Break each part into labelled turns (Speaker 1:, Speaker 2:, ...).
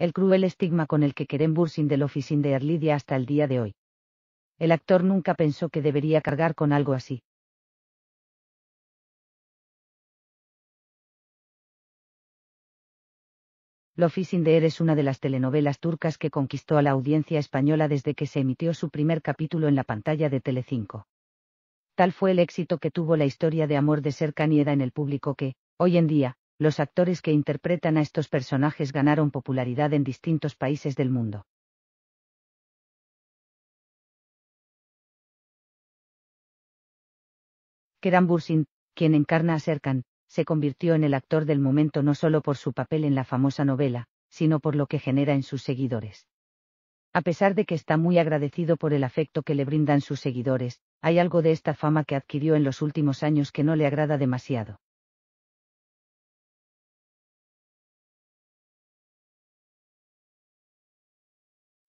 Speaker 1: el cruel estigma con el que Keren del de de lidia hasta el día de hoy. El actor nunca pensó que debería
Speaker 2: cargar con algo así.
Speaker 1: Er es una de las telenovelas turcas que conquistó a la audiencia española desde que se emitió su primer capítulo en la pantalla de Telecinco. Tal fue el éxito que tuvo la historia de amor de Ser Canieda en el público que, hoy en día, los actores que interpretan a estos personajes ganaron popularidad en distintos países del mundo. Keran Bursin, quien encarna a Serkan, se convirtió en el actor del momento no solo por su papel en la famosa novela, sino por lo que genera en sus seguidores. A pesar de que está muy agradecido por el afecto que le brindan sus seguidores, hay algo de esta fama que adquirió en los últimos años que no le agrada demasiado.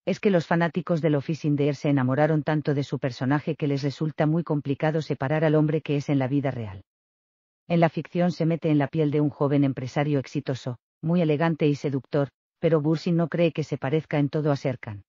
Speaker 1: es que los fanáticos del Office de se enamoraron tanto de su personaje que les resulta muy complicado separar al hombre que es en la vida real. En la ficción se mete en la piel de un joven empresario exitoso, muy elegante y seductor, pero Bursin no cree que se parezca en
Speaker 2: todo a Serkan.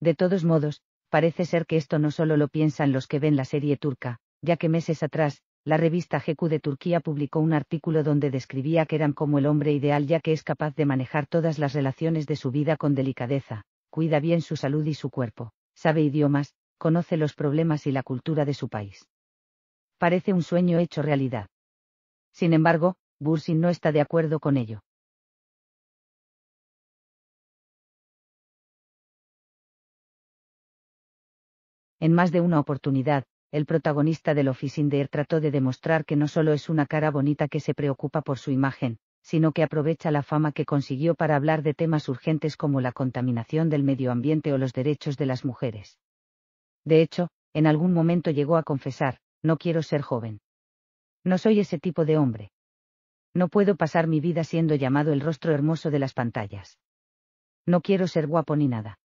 Speaker 1: De todos modos, parece ser que esto no solo lo piensan los que ven la serie turca, ya que meses atrás, la revista GQ de Turquía publicó un artículo donde describía que eran como el hombre ideal ya que es capaz de manejar todas las relaciones de su vida con delicadeza, cuida bien su salud y su cuerpo, sabe idiomas, conoce los problemas y la cultura de su país. Parece un sueño hecho realidad.
Speaker 2: Sin embargo, Bursin no está de acuerdo con ello. En más
Speaker 1: de una oportunidad, el protagonista del Office trató de demostrar que no solo es una cara bonita que se preocupa por su imagen, sino que aprovecha la fama que consiguió para hablar de temas urgentes como la contaminación del medio ambiente o los derechos de las mujeres. De hecho, en algún momento llegó a confesar, no quiero ser joven. No soy ese tipo de hombre. No puedo pasar mi vida siendo llamado el rostro hermoso de las pantallas.
Speaker 2: No quiero ser guapo ni nada.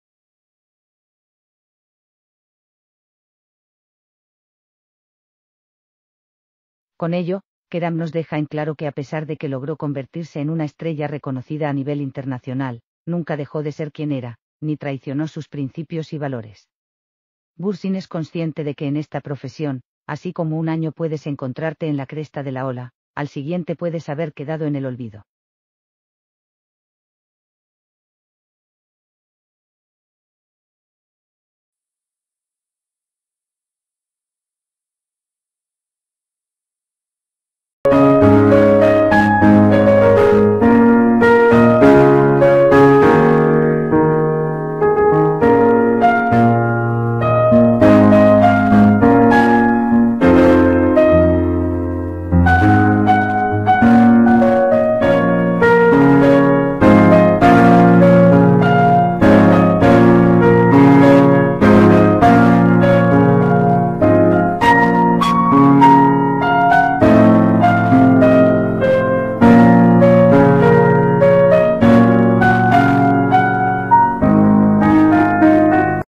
Speaker 2: Con ello, Keram nos deja
Speaker 1: en claro que a pesar de que logró convertirse en una estrella reconocida a nivel internacional, nunca dejó de ser quien era, ni traicionó sus principios y valores. Bursin es consciente de que en esta profesión, así como un año puedes encontrarte en la cresta de la ola, al siguiente puedes haber quedado en el olvido.